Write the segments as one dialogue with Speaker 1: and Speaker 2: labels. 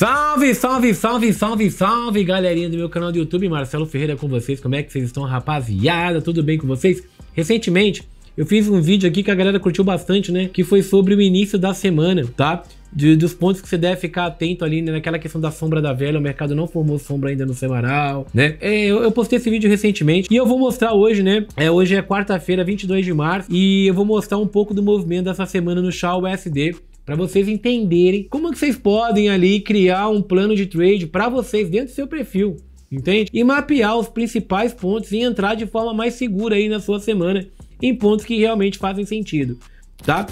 Speaker 1: Salve, salve, salve, salve, salve, galerinha do meu canal do YouTube, Marcelo Ferreira com vocês. Como é que vocês estão, rapaziada? Tudo bem com vocês? Recentemente, eu fiz um vídeo aqui que a galera curtiu bastante, né? Que foi sobre o início da semana, tá? De, dos pontos que você deve ficar atento ali, né? Naquela questão da sombra da velha, o mercado não formou sombra ainda no semanal, né? É, eu, eu, postei esse vídeo recentemente e eu vou mostrar hoje, né? É, hoje é quarta-feira, 22 de março, e eu vou mostrar um pouco do movimento dessa semana no chá USD para vocês entenderem como que vocês podem ali criar um plano de trade para vocês dentro do seu perfil, entende? E mapear os principais pontos e entrar de forma mais segura aí na sua semana em pontos que realmente fazem sentido, tá?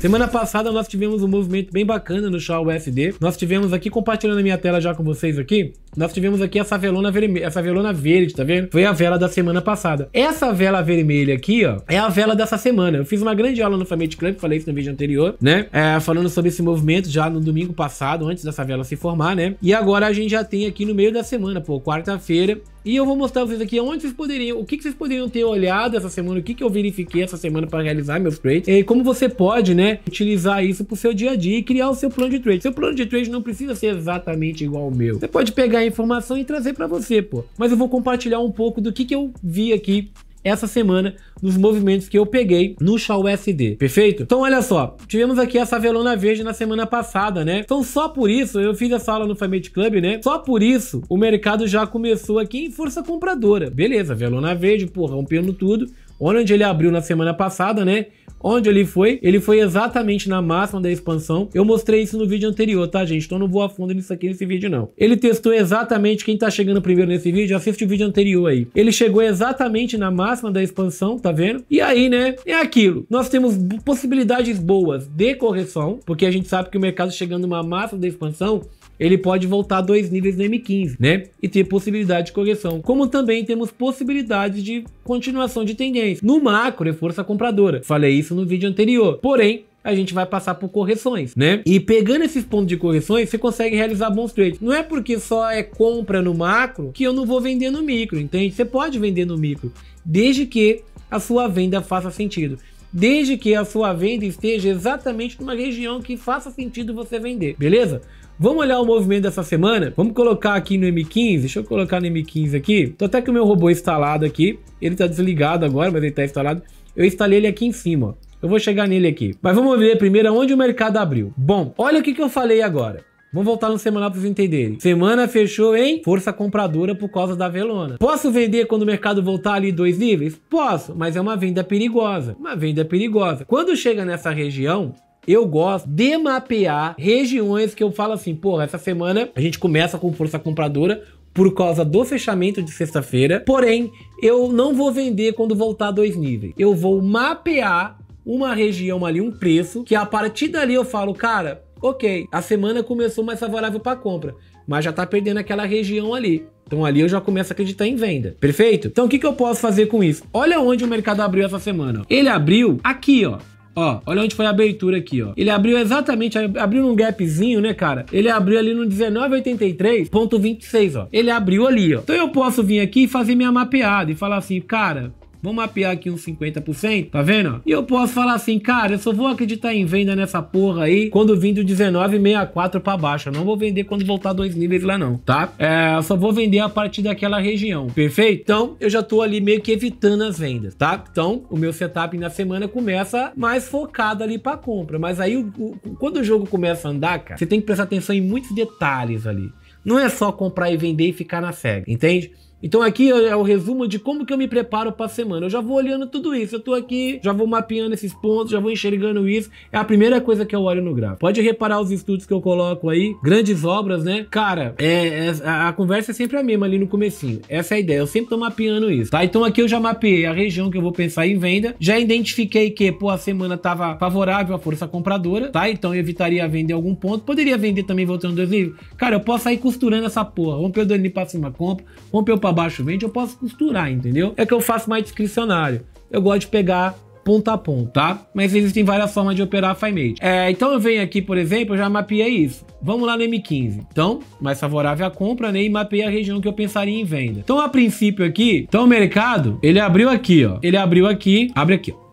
Speaker 1: Semana passada nós tivemos um movimento bem bacana no Shaw USD. Nós tivemos aqui, compartilhando a minha tela já com vocês aqui, nós tivemos aqui essa velona, vermelha, essa velona verde, tá vendo? Foi a vela da semana passada. Essa vela vermelha aqui, ó, é a vela dessa semana. Eu fiz uma grande aula no Family Club, falei isso no vídeo anterior, né? É, falando sobre esse movimento já no domingo passado, antes dessa vela se formar, né? E agora a gente já tem aqui no meio da semana, pô, quarta-feira, e eu vou mostrar pra vocês aqui onde vocês poderiam, o que, que vocês poderiam ter olhado essa semana, o que, que eu verifiquei essa semana para realizar meus trades, e como você pode, né, utilizar isso pro seu dia a dia e criar o seu plano de trade. Seu plano de trade não precisa ser exatamente igual ao meu. Você pode pegar a informação e trazer para você, pô. Mas eu vou compartilhar um pouco do que, que eu vi aqui essa semana nos movimentos que eu peguei no Shaw USD, perfeito? Então olha só, tivemos aqui essa velona verde na semana passada, né? Então só por isso, eu fiz essa aula no Family Club, né? Só por isso o mercado já começou aqui em força compradora. Beleza, velona verde, porra, rompendo tudo, onde ele abriu na semana passada, né? Onde ele foi? Ele foi exatamente na máxima da expansão. Eu mostrei isso no vídeo anterior, tá, gente? Então não vou a fundo nisso aqui nesse vídeo, não. Ele testou exatamente, quem tá chegando primeiro nesse vídeo, assiste o vídeo anterior aí. Ele chegou exatamente na máxima da expansão, tá vendo? E aí, né, é aquilo. Nós temos possibilidades boas de correção, porque a gente sabe que o mercado chegando numa máxima da expansão, ele pode voltar dois níveis no M15, né? E ter possibilidade de correção. Como também temos possibilidades de continuação de tendência. No macro é força compradora. Falei isso no vídeo anterior. Porém, a gente vai passar por correções, né? E pegando esses pontos de correções, você consegue realizar bons trades. Não é porque só é compra no macro que eu não vou vender no micro, entende? Você pode vender no micro, desde que a sua venda faça sentido desde que a sua venda esteja exatamente numa região que faça sentido você vender, beleza? Vamos olhar o movimento dessa semana? Vamos colocar aqui no M15. Deixa eu colocar no M15 aqui. Tô até com o meu robô instalado aqui. Ele tá desligado agora, mas ele tá instalado. Eu instalei ele aqui em cima, ó. Eu vou chegar nele aqui. Mas vamos ver primeiro onde o mercado abriu. Bom, olha o que, que eu falei agora. Vamos voltar no semanal para vocês entenderem. Semana fechou em força compradora por causa da Velona. Posso vender quando o mercado voltar ali dois níveis? Posso, mas é uma venda perigosa. Uma venda perigosa. Quando chega nessa região, eu gosto de mapear regiões que eu falo assim, porra, essa semana a gente começa com força compradora por causa do fechamento de sexta-feira. Porém, eu não vou vender quando voltar dois níveis. Eu vou mapear uma região ali, um preço, que a partir dali eu falo, cara, ok, a semana começou mais favorável para compra, mas já está perdendo aquela região ali. Então ali eu já começo a acreditar em venda, perfeito? Então o que, que eu posso fazer com isso? Olha onde o mercado abriu essa semana. Ele abriu aqui, ó. Ó, olha onde foi a abertura aqui, ó. Ele abriu exatamente, abriu num gapzinho, né, cara? Ele abriu ali no 1983.26, ó. Ele abriu ali, ó. Então eu posso vir aqui e fazer minha mapeada e falar assim, cara, Vamos mapear aqui uns 50%, tá vendo? E eu posso falar assim, cara, eu só vou acreditar em venda nessa porra aí quando vim do 19,64 para baixo. Eu não vou vender quando voltar dois níveis lá não, tá? É, eu só vou vender a partir daquela região, perfeito? Então, eu já tô ali meio que evitando as vendas, tá? Então, o meu setup na semana começa mais focado ali para compra. Mas aí, o, o, quando o jogo começa a andar, cara, você tem que prestar atenção em muitos detalhes ali. Não é só comprar e vender e ficar na cega, entende? Então aqui é, é o resumo de como que eu me preparo para a semana. Eu já vou olhando tudo isso, eu tô aqui, já vou mapeando esses pontos, já vou enxergando isso. É a primeira coisa que eu olho no gráfico. Pode reparar os estudos que eu coloco aí, grandes obras, né? Cara, é, é a, a, conversa é sempre a mesma ali no comecinho. Essa é a ideia, eu sempre tô mapeando isso, tá? Então aqui eu já mapeei a região que eu vou pensar em venda, já identifiquei que, pô, a semana tava favorável à força compradora, tá? Então eu evitaria vender algum ponto. Poderia vender também voltando dois livros. Cara, eu posso sair costurando essa porra. Rompeu o Dani pra cima, compra. Rompeu pra para baixo vende, eu posso costurar, entendeu? É que eu faço mais discricionário. Eu gosto de pegar ponta a ponta, tá? Mas existem várias formas de operar a FiMate. É, então eu venho aqui, por exemplo, eu já mapeei isso. Vamos lá no M15. Então, mais favorável à compra, né? E mapeei a região que eu pensaria em venda. Então, a princípio aqui, então o mercado, ele abriu aqui, ó. Ele abriu aqui, abre aqui, ó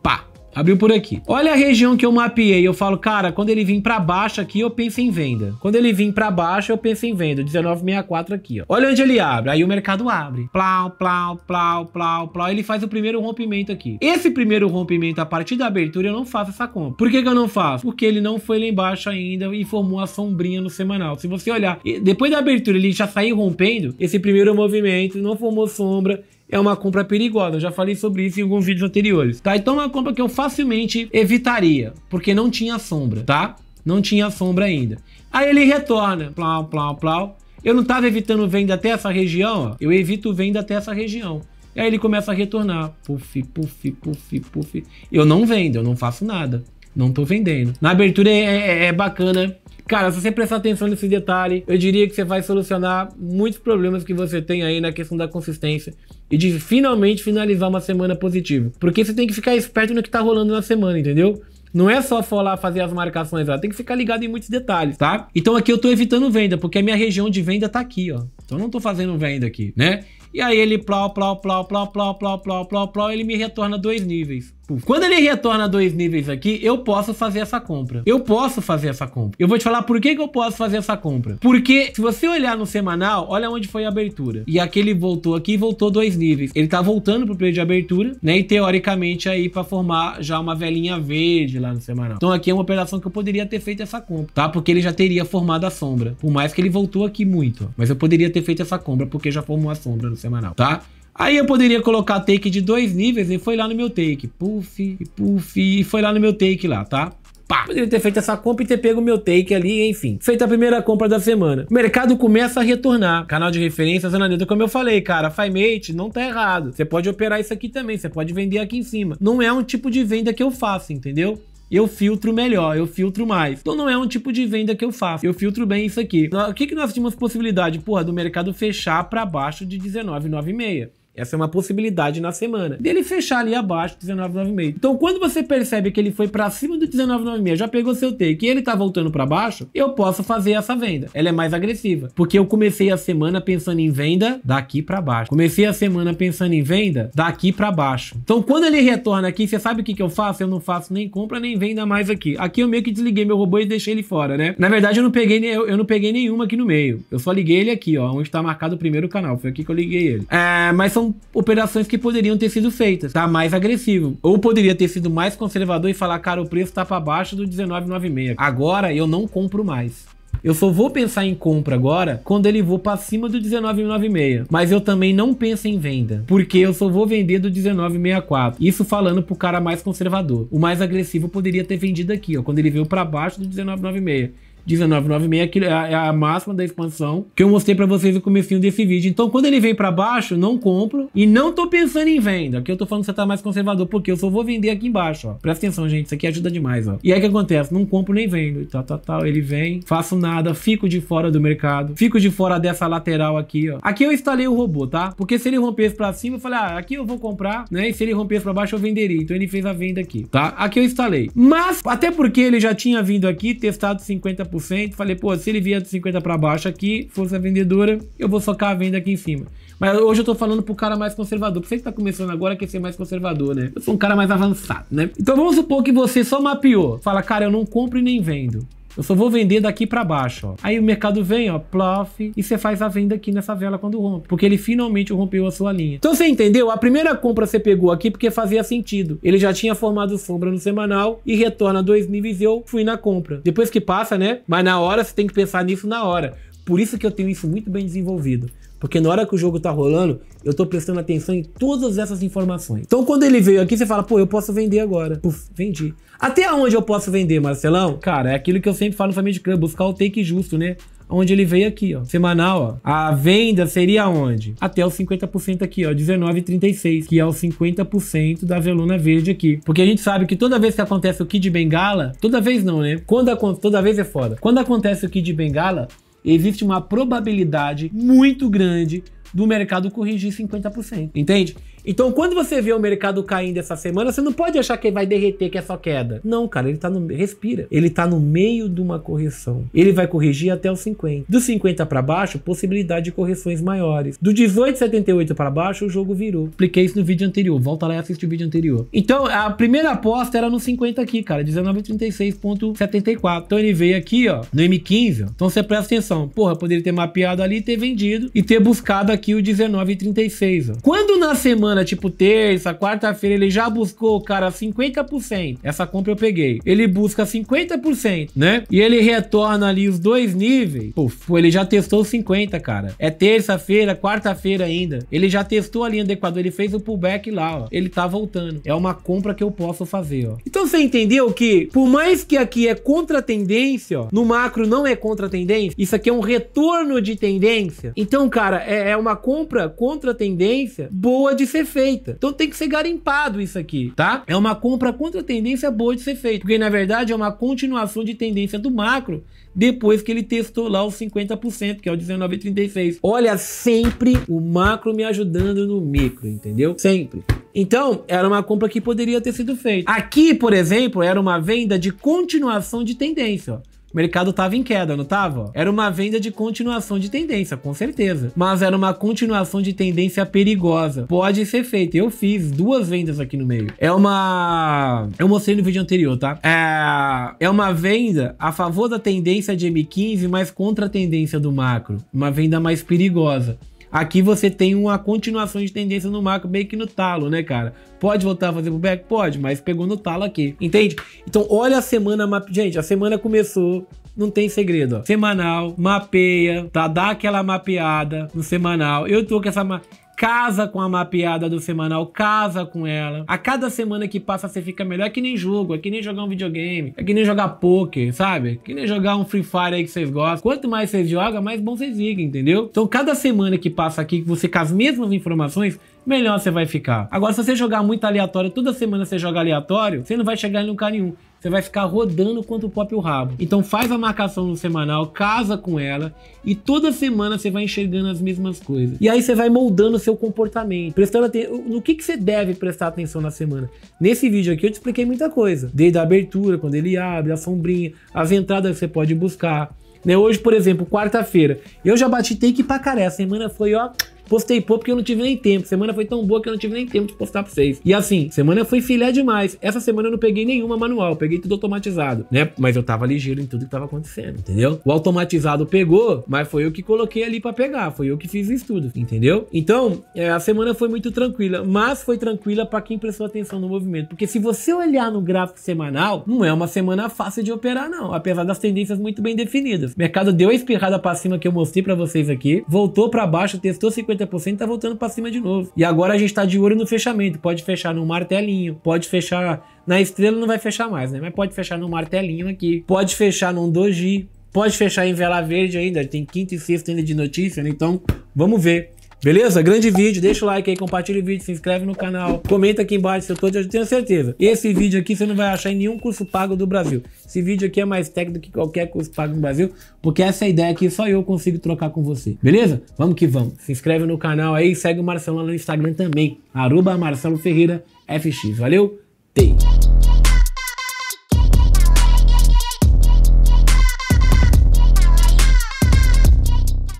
Speaker 1: Abriu por aqui. Olha a região que eu mapeei. Eu falo, cara, quando ele vir para baixo aqui, eu penso em venda. Quando ele vir para baixo, eu penso em venda. 1964 aqui, ó. Olha onde ele abre. Aí o mercado abre. Plau, plau, plau, plau, plau. Ele faz o primeiro rompimento aqui. Esse primeiro rompimento, a partir da abertura, eu não faço essa compra. Por que, que eu não faço? Porque ele não foi lá embaixo ainda e formou a sombrinha no semanal. Se você olhar, depois da abertura, ele já saiu rompendo, esse primeiro movimento não formou sombra é uma compra perigosa. Eu já falei sobre isso em alguns vídeos anteriores, tá? Então é uma compra que eu facilmente evitaria, porque não tinha sombra, tá? Não tinha sombra ainda. Aí ele retorna, plau, plau, plau. Eu não estava evitando venda até essa região, ó. Eu evito venda até essa região. Aí ele começa a retornar. Puf, puf, puf, puf. Eu não vendo, eu não faço nada. Não tô vendendo. Na abertura é, é, é bacana. Cara, se você prestar atenção nesse detalhe, eu diria que você vai solucionar muitos problemas que você tem aí na questão da consistência e de finalmente finalizar uma semana positiva. Porque você tem que ficar esperto no que tá rolando na semana, entendeu? Não é só falar fazer as marcações lá, tem que ficar ligado em muitos detalhes, tá? Então aqui eu tô evitando venda, porque a minha região de venda tá aqui, ó. Então eu não tô fazendo venda aqui, né? E aí ele plau, plau, plau, plau, plau, plau, plau, plau, plau, plau, ele me retorna dois níveis. Quando ele retorna dois níveis aqui, eu posso fazer essa compra. Eu posso fazer essa compra. Eu vou te falar por que, que eu posso fazer essa compra. Porque se você olhar no semanal, olha onde foi a abertura. E aqui ele voltou aqui e voltou dois níveis. Ele tá voltando pro preço de abertura, né? E teoricamente aí para formar já uma velhinha verde lá no semanal. Então aqui é uma operação que eu poderia ter feito essa compra, tá? Porque ele já teria formado a sombra. Por mais que ele voltou aqui muito. Ó. Mas eu poderia ter feito essa compra porque já formou a sombra no semanal, tá? Aí eu poderia colocar take de dois níveis e foi lá no meu take. Puff, puff, e foi lá no meu take lá, tá? Pá. Poderia ter feito essa compra e ter pego o meu take ali, enfim. Feita a primeira compra da semana. O mercado começa a retornar. Canal de referência, Zona Neutra, como eu falei, cara, Fimate não tá errado. Você pode operar isso aqui também, você pode vender aqui em cima. Não é um tipo de venda que eu faço, entendeu? eu filtro melhor, eu filtro mais. Então não é um tipo de venda que eu faço. Eu filtro bem isso aqui. O que, que nós tínhamos possibilidade, porra, do mercado fechar para baixo de 19,96? Essa é uma possibilidade na semana. Dele fechar ali abaixo do 19,96. Então, quando você percebe que ele foi para cima do 19,96, já pegou seu take e ele tá voltando para baixo, eu posso fazer essa venda. Ela é mais agressiva, porque eu comecei a semana pensando em venda daqui para baixo. Comecei a semana pensando em venda daqui para baixo. Então, quando ele retorna aqui, você sabe o que, que eu faço? Eu não faço nem compra nem venda mais aqui. Aqui eu meio que desliguei meu robô e deixei ele fora, né? Na verdade, eu não peguei, eu, eu não peguei nenhuma aqui no meio. Eu só liguei ele aqui, ó, onde tá marcado o primeiro canal. Foi aqui que eu liguei ele. É, mas são são operações que poderiam ter sido feitas, tá mais agressivo. Ou poderia ter sido mais conservador e falar, cara, o preço tá para baixo do 19,96. Agora eu não compro mais. Eu só vou pensar em compra agora quando ele vou para cima do 19,96. Mas eu também não penso em venda, porque eu só vou vender do 19,64. Isso falando pro cara mais conservador. O mais agressivo poderia ter vendido aqui, ó, quando ele veio para baixo do 19,96. 19,96 que é, é a, máxima da expansão que eu mostrei para vocês no começo desse vídeo. Então, quando ele vem para baixo, não compro e não tô pensando em venda. Aqui eu tô falando que você tá mais conservador, porque eu só vou vender aqui embaixo, ó. Presta atenção, gente, isso aqui ajuda demais, ó. E aí o que acontece? Não compro nem vendo tal, tal, tal. Ele vem, faço nada, fico de fora do mercado, fico de fora dessa lateral aqui, ó. Aqui eu instalei o robô, tá? Porque se ele rompesse para cima, eu falei, ah, aqui eu vou comprar, né? E se ele rompesse para baixo, eu venderia. Então ele fez a venda aqui, tá? Aqui eu instalei. Mas, até porque ele já tinha vindo aqui, testado 50% 50%. Falei, pô, se ele vier de 50% para baixo aqui, força vendedora, eu vou socar a venda aqui em cima. Mas hoje eu tô falando pro cara mais conservador. Pra você que tá começando agora, quer ser mais conservador, né? Eu sou um cara mais avançado, né? Então vamos supor que você só mapeou. Fala, cara, eu não compro e nem vendo. Eu só vou vender daqui para baixo, ó. Aí o mercado vem, ó, plof, e você faz a venda aqui nessa vela quando rompe, porque ele finalmente rompeu a sua linha. Então você entendeu? A primeira compra você pegou aqui porque fazia sentido. Ele já tinha formado sombra no semanal e retorna dois níveis e eu fui na compra. Depois que passa, né? Mas na hora você tem que pensar nisso na hora. Por isso que eu tenho isso muito bem desenvolvido. Porque na hora que o jogo tá rolando, eu tô prestando atenção em todas essas informações. Então quando ele veio aqui, você fala, pô, eu posso vender agora. Puf, vendi. Até onde eu posso vender, Marcelão? Cara, é aquilo que eu sempre falo no Family Club, buscar o take justo, né? Onde ele veio aqui, ó. Semanal, ó. A venda seria onde? Até o 50% aqui, ó. 19,36, que é o 50% da veluna verde aqui. Porque a gente sabe que toda vez que acontece o Kid Bengala, toda vez não, né? Quando toda vez é foda. Quando acontece o Kid Bengala, existe uma probabilidade muito grande do mercado corrigir 50%, entende? Então, quando você vê o mercado caindo essa semana, você não pode achar que vai derreter, que é só queda. Não, cara, ele tá no. Respira. Ele tá no meio de uma correção. Ele vai corrigir até os 50. Dos 50 para baixo, possibilidade de correções maiores. Do 18,78 para baixo, o jogo virou. Expliquei isso no vídeo anterior. Volta lá e assiste o vídeo anterior. Então, a primeira aposta era no 50 aqui, cara. 19,36,74. Então, ele veio aqui, ó, no M15. Então, você presta atenção. Porra, poderia ter mapeado ali, ter vendido e ter buscado aqui o 19,36. Quando na semana semana, tipo terça, quarta-feira, ele já buscou, cara, 50%. Essa compra eu peguei. Ele busca 50%, né? E ele retorna ali os dois níveis. Puf, ele já testou 50, cara. É terça-feira, quarta-feira ainda. Ele já testou a linha do Equador, ele fez o pullback lá, ó. Ele tá voltando. É uma compra que eu posso fazer, ó. Então você entendeu que, por mais que aqui é contra tendência, ó, no macro não é contra tendência, isso aqui é um retorno de tendência. Então, cara, é, é uma compra contra tendência boa de ser ser feita. Então tem que ser garimpado isso aqui, tá? É uma compra contra tendência boa de ser feita, porque na verdade é uma continuação de tendência do macro depois que ele testou lá os 50%, que é o 19,36. Olha, sempre o macro me ajudando no micro, entendeu? Sempre. Então, era uma compra que poderia ter sido feita. Aqui, por exemplo, era uma venda de continuação de tendência, ó. O mercado tava em queda, não tava? Era uma venda de continuação de tendência, com certeza. Mas era uma continuação de tendência perigosa. Pode ser feita. Eu fiz duas vendas aqui no meio. É uma... Eu mostrei no vídeo anterior, tá? É... é uma venda a favor da tendência de M15, mas contra a tendência do macro. Uma venda mais perigosa. Aqui você tem uma continuação de tendência no macro, meio que no talo, né, cara? Pode voltar a fazer pullback? Pode, mas pegou no talo aqui, entende? Então, olha a semana... Gente, a semana começou não tem segredo, ó. Semanal, mapeia, tá? Dá aquela mapeada no semanal. Eu tô com essa... mapeada casa com a mapeada do semanal, casa com ela. A cada semana que passa você fica melhor, é que nem jogo, é que nem jogar um videogame, é que nem jogar poker, sabe? É que nem jogar um Free Fire aí que vocês gostam. Quanto mais vocês jogam, mais bom vocês ficam, entendeu? Então cada semana que passa aqui, você com as mesmas informações, melhor você vai ficar. Agora, se você jogar muito aleatório, toda semana você joga aleatório, você não vai chegar em lugar nenhum você vai ficar rodando quanto o próprio o rabo. Então faz a marcação no semanal, casa com ela e toda semana você vai enxergando as mesmas coisas. E aí você vai moldando o seu comportamento, prestando atenção no que, que você deve prestar atenção na semana. Nesse vídeo aqui eu te expliquei muita coisa, desde a abertura, quando ele abre, a sombrinha, as entradas que você pode buscar. Né? Hoje, por exemplo, quarta-feira, eu já bati take pra caré, a semana foi ó Postei pouco porque eu não tive nem tempo. Semana foi tão boa que eu não tive nem tempo de postar pra vocês. E assim, semana foi filé demais. Essa semana eu não peguei nenhuma manual, peguei tudo automatizado, né? Mas eu tava ligeiro em tudo que tava acontecendo, entendeu? O automatizado pegou, mas foi eu que coloquei ali para pegar, foi eu que fiz o estudo, entendeu? Então, é, a semana foi muito tranquila, mas foi tranquila para quem prestou atenção no movimento, porque se você olhar no gráfico semanal, não é uma semana fácil de operar não, apesar das tendências muito bem definidas. O mercado deu a espirrada para cima que eu mostrei para vocês aqui, voltou para baixo, testou 50 50% está voltando para cima de novo. E agora a gente está de olho no fechamento. Pode fechar no martelinho, pode fechar na estrela, não vai fechar mais, né? Mas pode fechar no martelinho aqui, pode fechar num doji, pode fechar em vela verde ainda. Tem quinta e sexta ainda de notícia, né? Então vamos ver Beleza? Grande vídeo, deixa o like aí, compartilha o vídeo, se inscreve no canal, comenta aqui embaixo se eu tô te tenho certeza. Esse vídeo aqui você não vai achar em nenhum curso pago do Brasil. Esse vídeo aqui é mais técnico que qualquer curso pago no Brasil, porque essa é a ideia que só eu consigo trocar com você. Beleza? Vamos que vamos. Se inscreve no canal aí e segue o Marcelo lá no Instagram também, arroba Marcelo Ferreira FX. Valeu? tchau.